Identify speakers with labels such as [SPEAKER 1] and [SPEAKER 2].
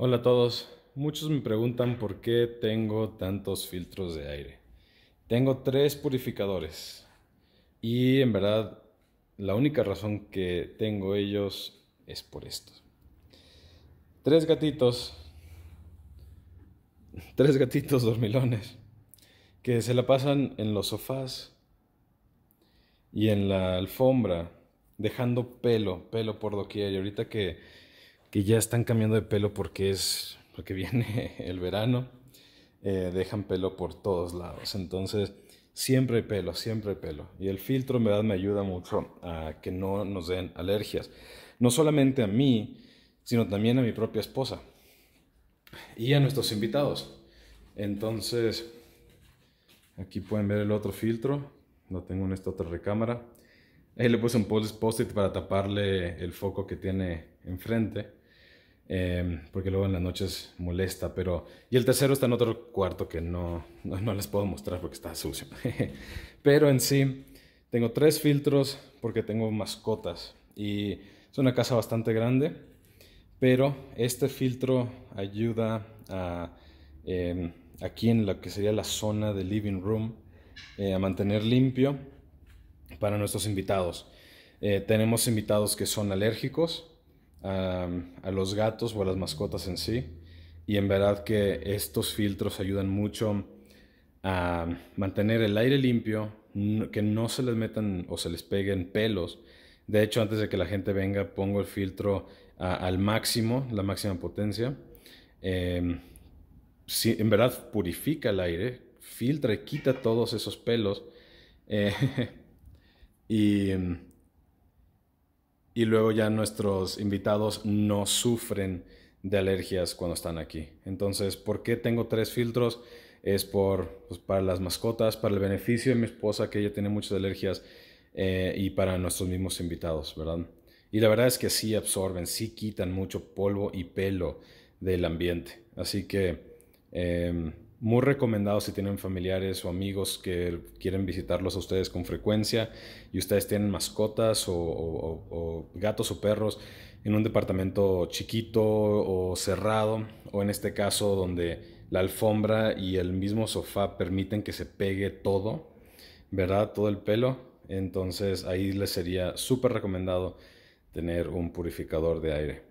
[SPEAKER 1] Hola a todos. Muchos me preguntan por qué tengo tantos filtros de aire. Tengo tres purificadores y en verdad la única razón que tengo ellos es por esto. Tres gatitos, tres gatitos dormilones que se la pasan en los sofás y en la alfombra dejando pelo, pelo por doquier. Y ahorita que que ya están cambiando de pelo porque es porque viene el verano, eh, dejan pelo por todos lados. Entonces, siempre hay pelo, siempre hay pelo. Y el filtro, en verdad, me ayuda mucho a que no nos den alergias. No solamente a mí, sino también a mi propia esposa y a nuestros invitados. Entonces, aquí pueden ver el otro filtro. Lo tengo en esta otra recámara. Ahí le puse un post-it para taparle el foco que tiene enfrente Em, porque luego en las noches molesta, pero... Y el tercero está en otro cuarto que no, no, no les puedo mostrar porque está sucio. pero en sí, tengo tres filtros porque tengo mascotas y es una casa bastante grande, pero este filtro ayuda a... Em, aquí en lo que sería la zona de living room eh, a mantener limpio para nuestros invitados. Eh, tenemos invitados que son alérgicos, a, los gatos o a las mascotas en sí. Y en verdad que estos filtros ayudan mucho a mantener el aire limpio, que no se les metan o se les peguen pelos. De hecho, antes de que la gente venga, pongo el filtro al máximo, la máxima potencia. Em, si, en verdad purifica el aire, filtra y quita todos esos pelos. Eh, y em, y luego ya nuestros invitados no sufren de alergias cuando están aquí. Entonces, ¿por qué tengo tres filtros? Es por, pues, para las mascotas, para el beneficio de mi esposa, que ella tiene muchas alergias, eh, y para nuestros mismos invitados, ¿verdad? Y la verdad es que sí absorben, sí quitan mucho polvo y pelo del ambiente. Así que em, muy recomendado si tienen familiares o amigos que quieren visitarlos a ustedes con frecuencia y ustedes tienen mascotas o, gatos o perros en un departamento chiquito o cerrado o en este caso donde la alfombra y el mismo sofá permiten que se pegue todo, ¿verdad? Todo el pelo. Entonces ahí les sería súper recomendado tener un purificador de aire.